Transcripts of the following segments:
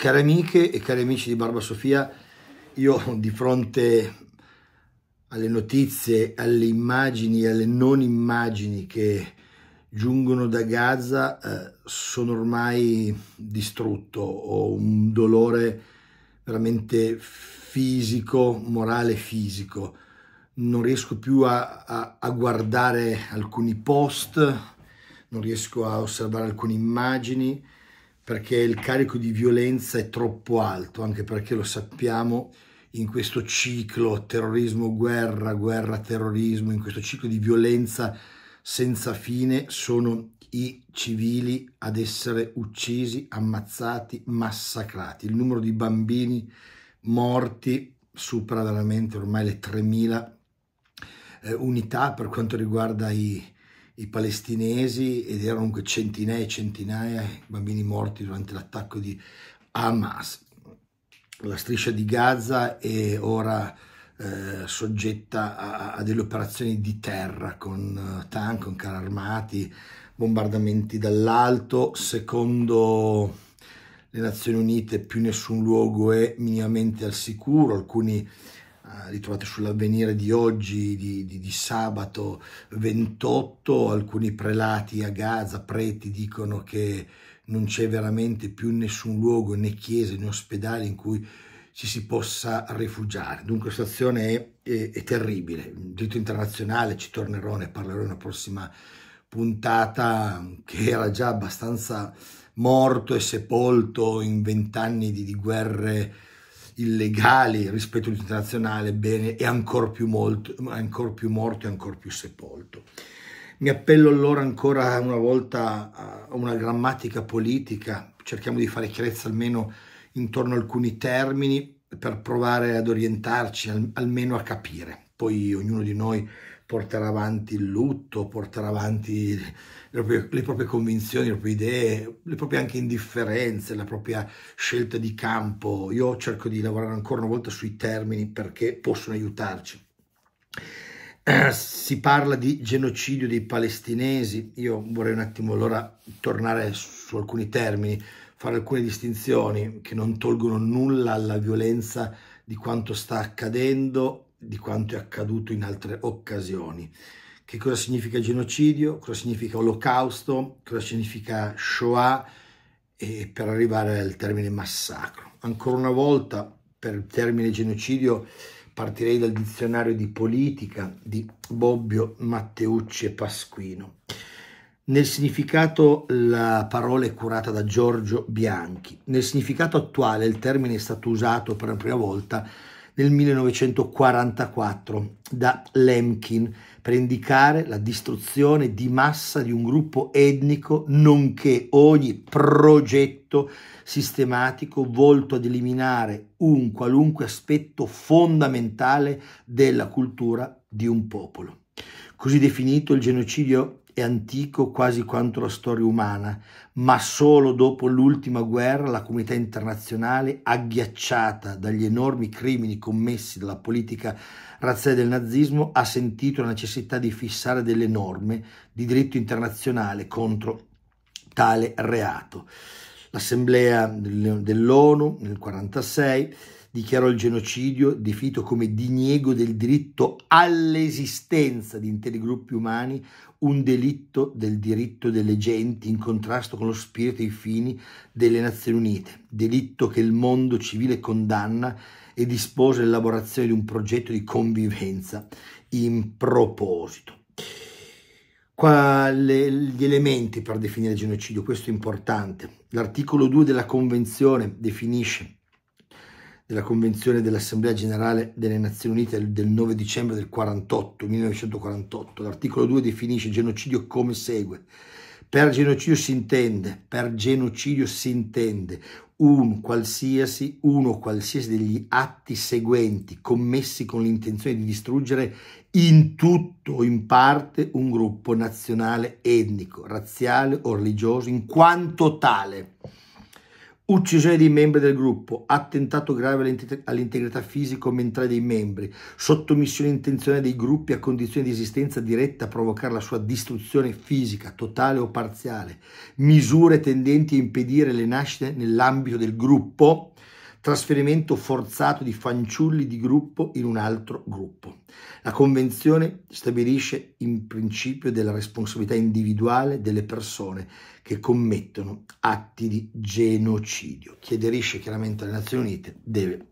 Care amiche e cari amici di Barba Sofia, io di fronte alle notizie, alle immagini, alle non immagini che giungono da Gaza eh, sono ormai distrutto, ho un dolore veramente fisico, morale fisico. Non riesco più a, a, a guardare alcuni post, non riesco a osservare alcune immagini, perché il carico di violenza è troppo alto, anche perché lo sappiamo in questo ciclo terrorismo-guerra, guerra-terrorismo, in questo ciclo di violenza senza fine sono i civili ad essere uccisi, ammazzati, massacrati. Il numero di bambini morti supera veramente ormai le 3.000 eh, unità per quanto riguarda i, i palestinesi ed erano centinaia e centinaia di bambini morti durante l'attacco di Hamas. La striscia di Gaza è ora eh, soggetta a, a, delle operazioni di terra con eh, tank, con carri armati, bombardamenti dall'alto. Secondo le Nazioni Unite più nessun luogo è minimamente al sicuro, alcuni Ah, ritrovate sull'avvenire di oggi, di, di, di, sabato 28, alcuni prelati a Gaza, preti, dicono che non c'è veramente più nessun luogo, né chiese, né ospedale in cui ci si possa rifugiare. Dunque la situazione è, è, è terribile. Il diritto internazionale, ci tornerò, ne parlerò in una prossima puntata, che era già abbastanza morto e sepolto in vent'anni di, di guerre illegali rispetto all'internazionale, bene, è ancora più, molto, ancora più morto e ancora più sepolto. Mi appello allora ancora una volta a una grammatica politica, cerchiamo di fare chiarezza almeno intorno a alcuni termini per provare ad orientarci, almeno a capire. Poi ognuno di noi portare avanti il lutto, portare avanti le proprie, le proprie, convinzioni, le proprie idee, le proprie anche indifferenze, la propria scelta di campo. Io cerco di lavorare ancora una volta sui termini perché possono aiutarci. Eh, si parla di genocidio dei palestinesi, io vorrei un attimo allora tornare su alcuni termini, fare alcune distinzioni che non tolgono nulla alla violenza di quanto sta accadendo di quanto è accaduto in altre occasioni. Che cosa significa genocidio, cosa significa olocausto, cosa significa Shoah e per arrivare al termine massacro. Ancora una volta, per il termine genocidio partirei dal dizionario di politica di Bobbio, Matteucci e Pasquino. Nel significato la parola è curata da Giorgio Bianchi. Nel significato attuale il termine è stato usato per la prima volta nel 1944 da Lemkin per indicare la distruzione di massa di un gruppo etnico, nonché ogni progetto sistematico volto ad eliminare un qualunque aspetto fondamentale della cultura di un popolo. Così definito il genocidio è antico quasi quanto la storia umana, ma solo dopo l'ultima guerra la comunità internazionale, agghiacciata dagli enormi crimini commessi dalla politica razziale del nazismo, ha sentito la necessità di fissare delle norme di diritto internazionale contro tale reato. L'Assemblea dell'ONU nel 1946 dichiarò il genocidio definito come diniego del diritto all'esistenza di interi gruppi umani, un delitto del diritto delle genti in contrasto con lo spirito e i fini delle Nazioni Unite, delitto che il mondo civile condanna e dispose l'elaborazione di un progetto di convivenza in proposito. Quale, gli elementi per definire genocidio? Questo è importante. L'articolo 2 della Convenzione definisce della Convenzione dell'Assemblea Generale delle Nazioni Unite del 9 dicembre del 48, 1948. L'articolo 2 definisce genocidio come segue. Per genocidio si intende, per genocidio si intende un qualsiasi, uno qualsiasi degli atti seguenti commessi con l'intenzione di distruggere in tutto o in parte un gruppo nazionale, etnico, razziale o religioso in quanto tale Uccisione dei membri del gruppo, attentato grave all'integrità fisico-mentale dei membri, sottomissione intenzionale dei gruppi a condizioni di esistenza diretta a provocare la sua distruzione fisica, totale o parziale, misure tendenti a impedire le nascite nell'ambito del gruppo, trasferimento forzato di fanciulli di gruppo in un altro gruppo. La Convenzione stabilisce il principio della responsabilità individuale delle persone che commettono atti di genocidio, che aderisce chiaramente alle Nazioni Unite, deve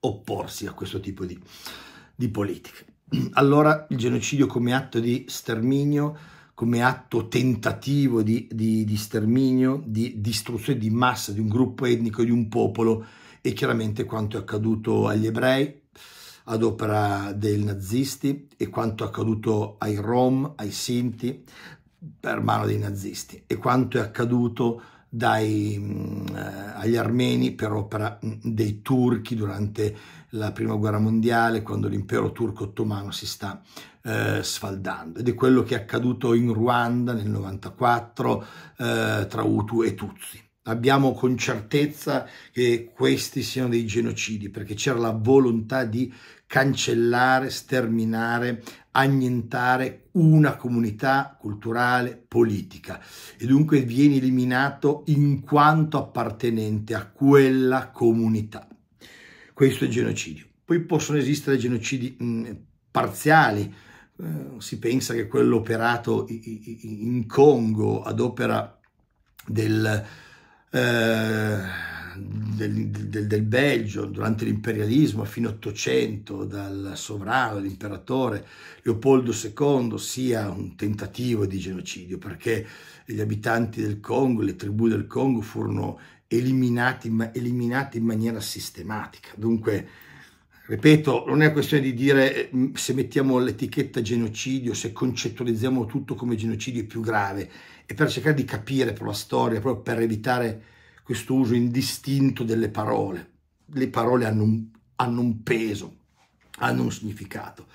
opporsi a questo tipo di, di politiche. Allora il genocidio come atto di sterminio come atto tentativo di, di, di sterminio, di distruzione di massa di un gruppo etnico, di un popolo e chiaramente quanto è accaduto agli ebrei ad opera dei nazisti e quanto è accaduto ai rom, ai sinti per mano dei nazisti e quanto è accaduto dai, eh, agli armeni per opera mm, dei turchi durante la prima guerra mondiale quando l'impero turco ottomano si sta eh, sfaldando ed è quello che è accaduto in Ruanda nel 94 eh, tra Hutu e Tutsi. Abbiamo con certezza che questi siano dei genocidi perché c'era la volontà di cancellare, sterminare, annientare una comunità culturale, politica e dunque viene eliminato in quanto appartenente a quella comunità. Questo è genocidio. Poi possono esistere genocidi mh, parziali, eh, si pensa che quello operato in Congo ad opera del, eh, del, del, del Belgio durante l'imperialismo a fine 800 dal sovrano, l'imperatore Leopoldo II sia un tentativo di genocidio perché gli abitanti del Congo, le tribù del Congo furono eliminati, eliminati in maniera sistematica. Dunque Ripeto, non è questione di dire eh, se mettiamo l'etichetta genocidio, se concettualizziamo tutto come genocidio è più grave, è per cercare di capire però la storia, proprio per evitare questo uso indistinto delle parole. Le parole hanno un, hanno un peso, hanno un significato.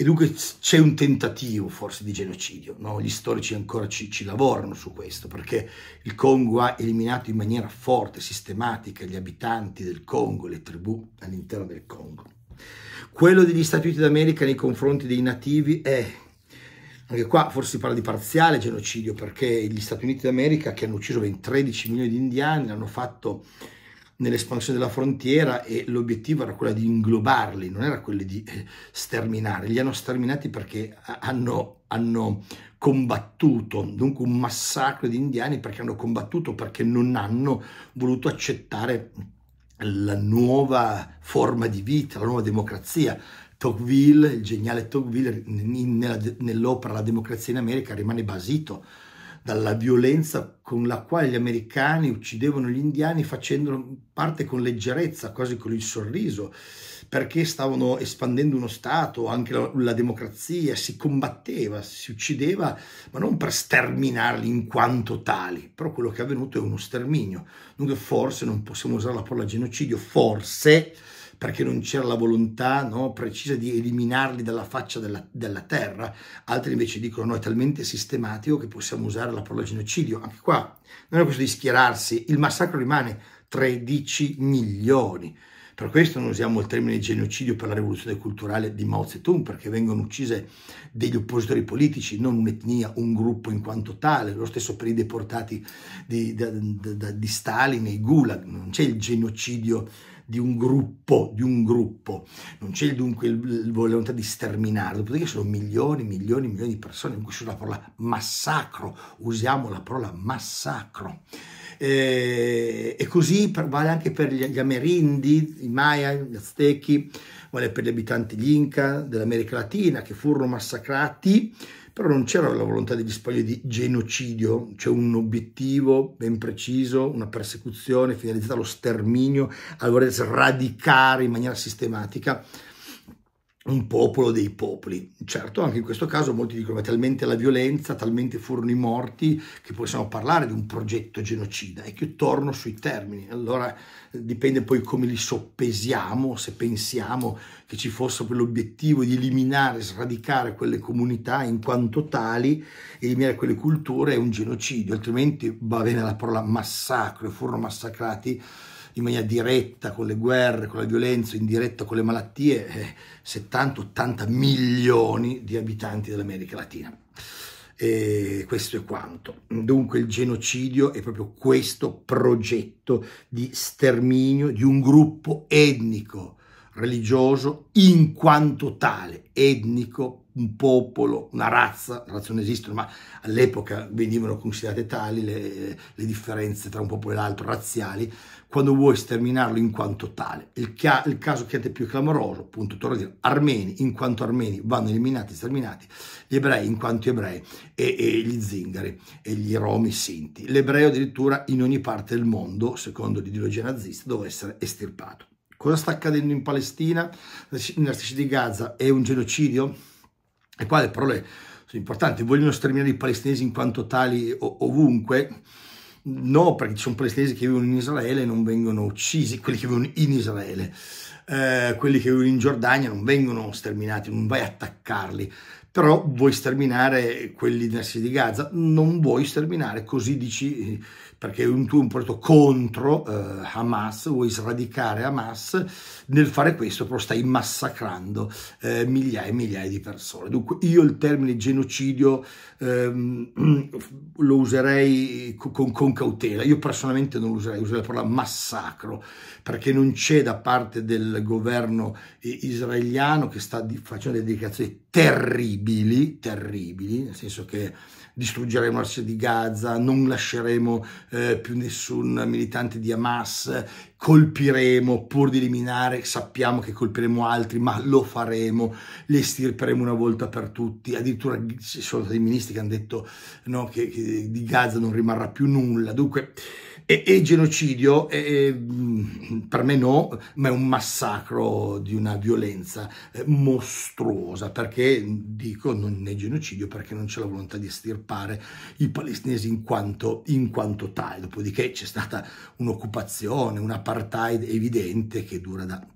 E dunque c'è un tentativo forse di genocidio, no? gli storici ancora ci, ci, lavorano su questo, perché il Congo ha eliminato in maniera forte, sistematica, gli abitanti del Congo, le tribù all'interno del Congo. Quello degli Stati Uniti d'America nei confronti dei nativi è, anche qua forse si parla di parziale genocidio, perché gli Stati Uniti d'America che hanno ucciso ben 13 milioni di indiani l'hanno fatto nell'espansione della frontiera e l'obiettivo era quello di inglobarli, non era quello di eh, sterminare. Li hanno sterminati perché hanno, hanno combattuto, dunque un massacro di indiani perché hanno combattuto, perché non hanno voluto accettare la nuova forma di vita, la nuova democrazia. Tocqueville, il geniale Tocqueville, nell'opera La democrazia in America rimane basito dalla violenza con la quale gli americani uccidevano gli indiani facendo parte con leggerezza, quasi con il sorriso, perché stavano espandendo uno Stato, anche la, la democrazia, si combatteva, si uccideva, ma non per sterminarli in quanto tali, però quello che è avvenuto è uno sterminio. Dunque forse non possiamo usare la parola genocidio, forse perché non c'era la volontà no, precisa di eliminarli dalla faccia della, della, terra, altri invece dicono no, è talmente sistematico che possiamo usare la parola genocidio. Anche qua non è questo di schierarsi, il massacro rimane 13 milioni. Per questo non usiamo il termine genocidio per la rivoluzione culturale di Mao Zedong, perché vengono uccise degli oppositori politici, non un'etnia, un gruppo in quanto tale, lo stesso per i deportati di, di, di, Stalin e i Gulag, non c'è il genocidio di un gruppo, di un gruppo. Non c'è dunque la volontà di sterminare, dopodiché sono milioni, milioni, milioni di persone, dunque sulla parola massacro, usiamo la parola massacro. Eh, e così per, vale anche per gli, gli Amerindi, i Maya, gli Aztechi, vale per gli abitanti gli Inca dell'America Latina che furono massacrati però non c'era la volontà degli spagnoli di genocidio, c'è cioè un obiettivo ben preciso, una persecuzione finalizzata allo sterminio, a voler sradicare in maniera sistematica un popolo dei popoli. Certo, anche in questo caso molti dicono che talmente la violenza, talmente furono i morti, che possiamo parlare di un progetto genocida. E ecco, che torno sui termini. Allora dipende poi come li soppesiamo, se pensiamo che ci fosse quell'obiettivo di eliminare, sradicare quelle comunità in quanto tali, eliminare quelle culture è un genocidio, altrimenti va bene la parola massacro, furono massacrati in maniera diretta con le guerre, con la violenza, indiretta con le malattie, eh, 70-80 milioni di abitanti dell'America Latina. E questo è quanto. Dunque il genocidio è proprio questo progetto di sterminio di un gruppo etnico religioso in quanto tale, etnico, un popolo, una razza, la razza non esistono, ma all'epoca venivano considerate tali le, le, differenze tra un popolo e l'altro, razziali, quando vuoi sterminarlo in quanto tale. Il, ca il caso che è più clamoroso, appunto, torno a dire, armeni in quanto armeni vanno eliminati, sterminati, gli ebrei in quanto ebrei e, e gli zingari e gli romi sinti. L'ebreo addirittura in ogni parte del mondo, secondo l'ideologia nazista, doveva essere estirpato. Cosa sta accadendo in Palestina, nella striscia di Gaza? È un genocidio? E qua le parole sono importanti. Vogliono sterminare i palestinesi in quanto tali ovunque? No, perché ci sono palestinesi che vivono in Israele e non vengono uccisi, quelli che vivono in Israele. Eh, quelli che vivono in Giordania non vengono sterminati, non vai a attaccarli però vuoi sterminare quelli della Sisi di Gaza, non vuoi sterminare, così dici eh, perché tu hai un progetto contro eh, Hamas, vuoi sradicare Hamas, nel fare questo però stai massacrando eh, migliaia e migliaia di persone. Dunque io il termine genocidio ehm, lo userei con, con, cautela, io personalmente non lo userei, userei la parola massacro, perché non c'è da parte del governo israeliano che sta facendo delle dichiarazioni terribili, terribili, nel senso che distruggeremo la di Gaza, non lasceremo eh, più nessun militante di Hamas, colpiremo pur di eliminare, sappiamo che colpiremo altri, ma lo faremo, le estirperemo una volta per tutti, addirittura ci sono dei ministri che hanno detto no, che, che di Gaza non rimarrà più nulla, dunque... E, e genocidio, è, mm, per me no, ma è un massacro di una violenza eh, mostruosa, perché mm, dico non è genocidio, perché non c'è la volontà di estirpare i palestinesi in quanto, in quanto tali. Dopodiché c'è stata un'occupazione, un apartheid evidente che dura da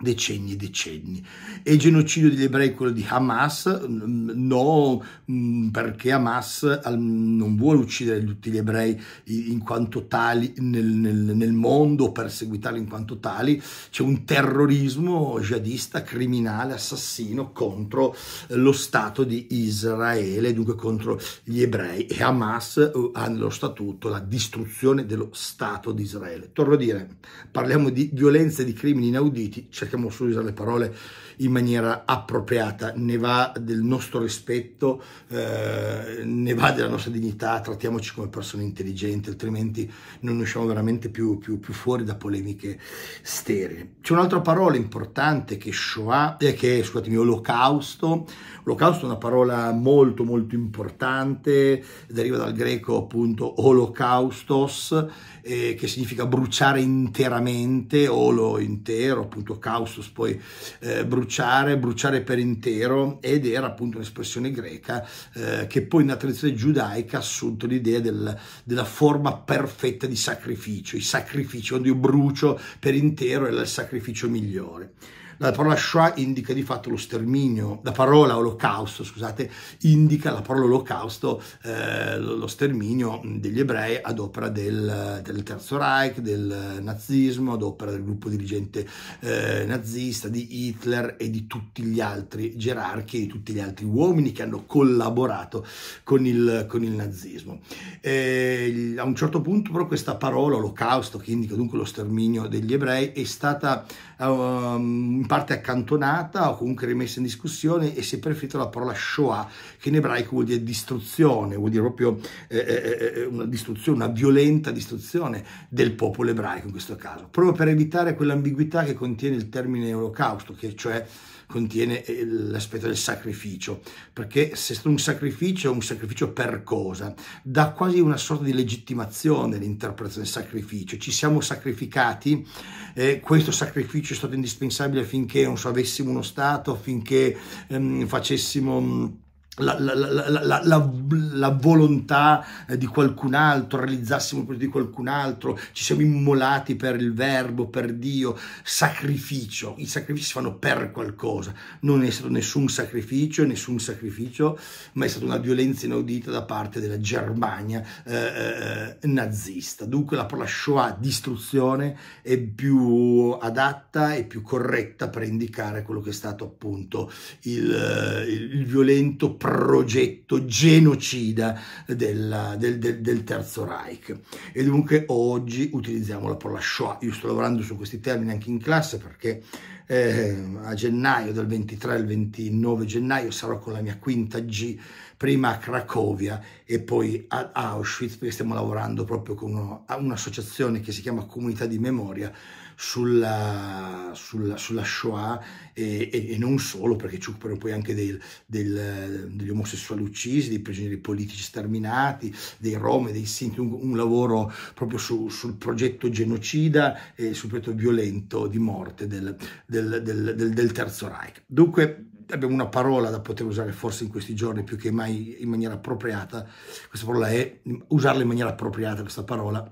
decenni e decenni. E genocidio degli ebrei quello di Hamas? Mm, no, mm, perché Hamas non vuole uccidere tutti gli ebrei in quanto tali nel, nel, nel mondo, perseguitarli in quanto tali. C'è un terrorismo jihadista, criminale, assassino contro lo Stato di Israele, dunque contro gli ebrei. E Hamas uh, ha nello statuto la distruzione dello Stato di Israele. Torno a dire, parliamo di violenza e di crimini inauditi, cerchiamo cerchiamo solo di usare le parole in maniera appropriata, ne va del nostro rispetto, eh, ne va della nostra dignità, trattiamoci come persone intelligenti, altrimenti non usciamo veramente più, più, più fuori da polemiche sterili. C'è un'altra parola importante che, Shoah, eh, che scusatemi, olocausto, olocausto è una parola molto molto importante, deriva dal greco appunto holocaustos, eh, che significa bruciare interamente, olo intero, appunto caustos poi eh, bruciare bruciare, bruciare per intero, ed era appunto un'espressione greca eh, che poi nella tradizione giudaica ha assunto l'idea del, della forma perfetta di sacrificio, i sacrifici, quando io brucio per intero è il sacrificio migliore. La parola Shoah indica di fatto lo sterminio, la parola olocausto, scusate, indica la parola olocausto, eh, lo sterminio degli ebrei ad opera del, del, Terzo Reich, del nazismo, ad opera del gruppo dirigente eh, nazista, di Hitler e di tutti gli altri gerarchi, di tutti gli altri uomini che hanno collaborato con il, con il nazismo. E, a un certo punto però questa parola olocausto, che indica dunque lo sterminio degli ebrei, è stata eh, um, in parte accantonata o comunque rimessa in discussione e si è preferito la parola Shoah, che in ebraico vuol dire distruzione, vuol dire proprio eh, eh, una distruzione, una violenta distruzione del popolo ebraico in questo caso, proprio per evitare quell'ambiguità che contiene il termine olocausto, che cioè contiene eh, l'aspetto del sacrificio, perché se un sacrificio è un sacrificio per cosa, dà quasi una sorta di legittimazione l'interpretazione del sacrificio. Ci siamo sacrificati, eh, questo sacrificio è stato indispensabile affinché non so, avessimo uno Stato, affinché ehm, facessimo la, la, la, la, volontà eh, di qualcun altro, realizzassimo il progetto di qualcun altro, ci siamo immolati per il verbo, per Dio, sacrificio, i sacrifici si fanno per qualcosa, non è stato nessun sacrificio, nessun sacrificio, ma è stata una violenza inaudita da parte della Germania eh, eh, eh nazista. Dunque la parola Shoah, distruzione, è più adatta e più corretta per indicare quello che è stato appunto il, il violento progetto genocida della, del, del, del, Terzo Reich. E dunque oggi utilizziamo la parola Shoah. Io sto lavorando su questi termini anche in classe perché eh, a gennaio, dal 23 al 29 gennaio, sarò con la mia quinta G, prima a Cracovia e poi ad Auschwitz, perché stiamo lavorando proprio con un'associazione che si chiama Comunità di Memoria sulla, sulla, sulla Shoah e, e, e, non solo, perché ci occupano poi anche del, del, degli omosessuali uccisi, dei prigionieri politici sterminati, dei rom, dei sinti, un, un, lavoro proprio su, sul progetto genocida e sul progetto violento di morte del, del del, del, del, del Terzo Reich. Dunque abbiamo una parola da poter usare forse in questi giorni più che mai in maniera appropriata, questa parola è usarla in maniera appropriata questa parola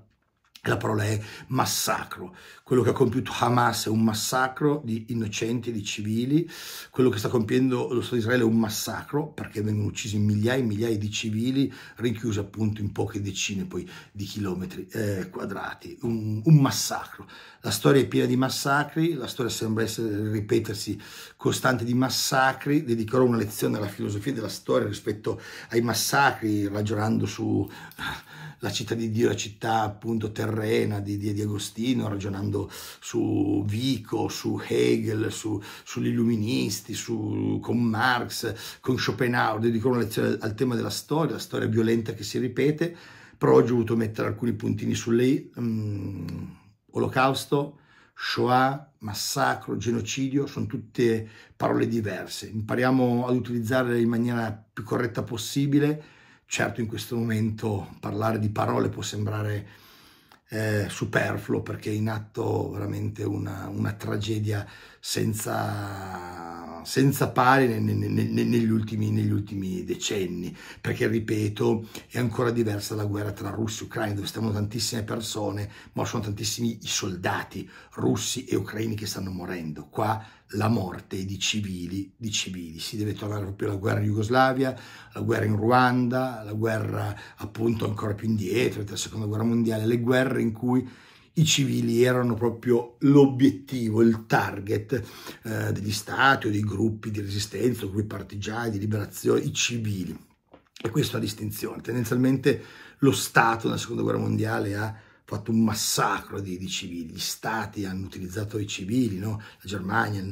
la parola è massacro. Quello che ha compiuto Hamas è un massacro di innocenti, di civili. Quello che sta compiendo lo Stato di Israele è un massacro perché vengono uccisi migliaia e migliaia di civili rinchiusi appunto in poche decine poi di chilometri eh, quadrati. Un, un, massacro. La storia è piena di massacri, la storia sembra essere, ripetersi costante di massacri. Dedicherò una lezione alla filosofia della storia rispetto ai massacri, ragionando su la città di Dio, la città appunto terrena di, di, di Agostino, ragionando su Vico, su Hegel, su, sugli illuministi, su, con Marx, con Schopenhauer, dedicò una lezione al tema della storia, la storia violenta che si ripete, però oggi ho voluto mettere alcuni puntini sulle um, mm, Olocausto, Shoah, massacro, genocidio, sono tutte parole diverse. Impariamo ad utilizzarle in maniera più corretta possibile Certo in questo momento parlare di parole può sembrare eh, superfluo perché è in atto veramente una, una tragedia senza senza pari negli ultimi, negli ultimi decenni, perché ripeto è ancora diversa la guerra tra Russia e Ucraina, dove stanno tantissime persone, ma sono tantissimi i soldati russi e ucraini che stanno morendo. Qua la morte di civili, di civili. Si deve tornare proprio alla guerra in Jugoslavia, la guerra in Ruanda, la guerra appunto ancora più indietro, la seconda guerra mondiale, le guerre in cui i civili erano proprio l'obiettivo, il target eh, degli stati o dei gruppi di resistenza, gruppi partigiani, di liberazione, i civili. E questa è la distinzione. Tendenzialmente lo Stato nella Seconda Guerra Mondiale ha fatto un massacro di, di civili, gli stati hanno utilizzato i civili, no? la Germania,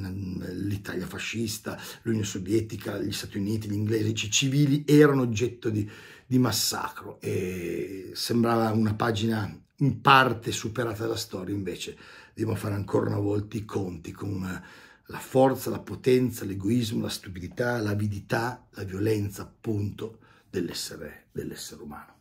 l'Italia fascista, l'Unione Sovietica, gli Stati Uniti, gli inglesi, cioè i civili erano oggetto di, di massacro e sembrava una pagina in parte superata dalla storia, invece dobbiamo fare ancora una volta i conti con eh, la forza, la potenza, l'egoismo, la stupidità, l'avidità, la violenza appunto dell'essere, dell'essere umano.